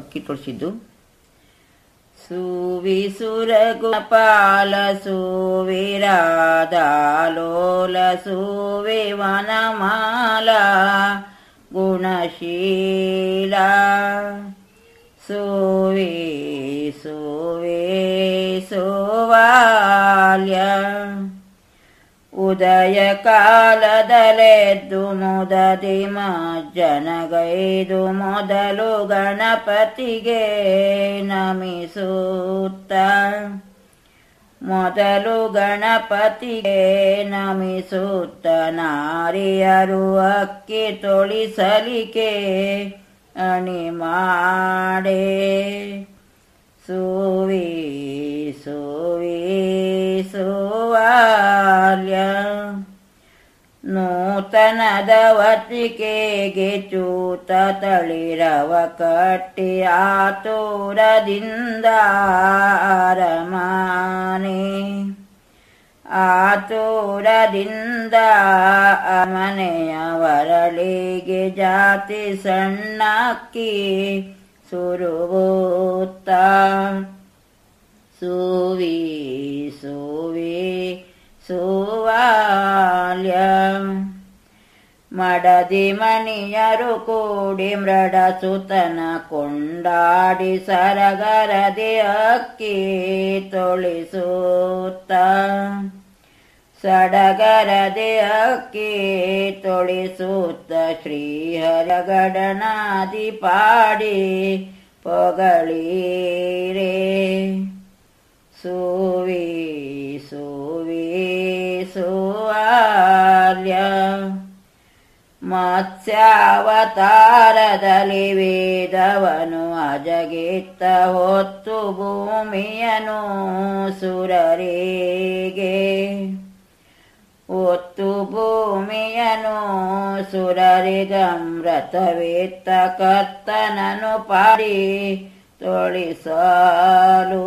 ಅಕ್ಕಿ ತೊಳಸಿದ್ದು ಸೂವಿ ಸುರಗುಪಾಲ ಸೂವಿ ರಾಧಾಲೋಲ ಸೂವಿ ವನಮಾಲ ಗುಣಶೀಲ ಸೂವಿ ಸೂವಿ ಸೋವಾಲ್ಯ ಉದಯ ಕಾಲದಲೆದ್ದು ಮುದದಿ ಮಜ್ಜನಗೈದು ಮೊದಲು ಗಣಪತಿಗೆ ನಮಿಸುತ್ತ ಮೊದಲು ಗಣಪತಿಗೆ ನಮಿಸುತ್ತ ನಾರಿಯರು ಅಕ್ಕಿ ತೊಳಿಸಲಿಕೆ ಅಣಿ ಮಾಡೆ ಸೂವಿ ಸೂವಿ ಸೂ वतिके गे चूतलिरवकटि आतोरदिन्दरमाने आतोरदिन्द अमनयवरले गे जाति सुवि सुवाल्य ಮಡದಿ ಮಣಿಯರು ಕೂಡಿ ಮೃಡ ಸುತನ ಕೊಂಡಾಡಿ ಸರಗರದಿ ಅಕ್ಕಿ ತೊಳಿಸುತ್ತ ಸಡಗರದಿ ಅಕ್ಕಿ ತೊಳಿಸುತ್ತ ಶ್ರೀಹರಗಡನಾದಿ ಪಾಡಿ ಪೊಗಳೀರೆ ಸೂವಿ ಸೂವಿ ಸೂ ಮತ್ಸ್ಯಾವತಾರದಲ್ಲಿ ವೇದವನು ಅಜಗಿತ್ತ ಹೊತ್ತು ಭೂಮಿಯನು ಸುರರಿಗೆ ಒತ್ತು ಭೂಮಿಯನು ಸುರರಿಗಮೃತವೇತ್ತ ಕರ್ತನನು ಪಾಡಿ ತೊಳಿಸಲು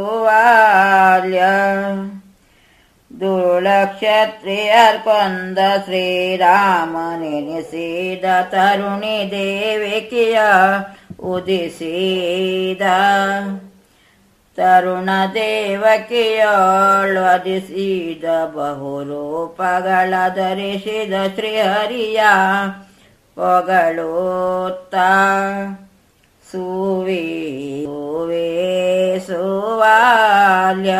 दुर्लक्षत्रि अर्पन्द श्रीरामनिषीद तरुणि देवि किया उदि तरुणदेवकियळ् वदिषिद बहुरूपगळदरिषीद श्रीहरिया पगलोत्ता सुविवे सुवाल्य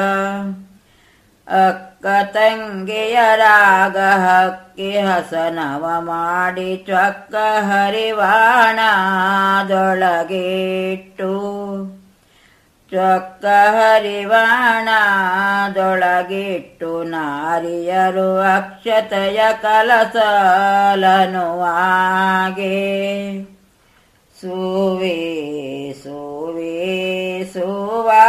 ಕತಂಗಿಯ ರಾಗ ಹಕ್ಕಿ ಹಸನವ ಮಾಡಿ ಚೊಕ್ಕ ಹರಿವಾಣದೊಳಗಿಟ್ಟು ಚೊಕ್ಕ ಹರಿವಾಣದೊಳಗಿಟ್ಟು ನಾರಿಯರು ಅಕ್ಷತೆಯ ಕಲಸಲನುವಾಗೆ ಸುವೆ ಸೋವೇ ಸುವಾಲ್ಯ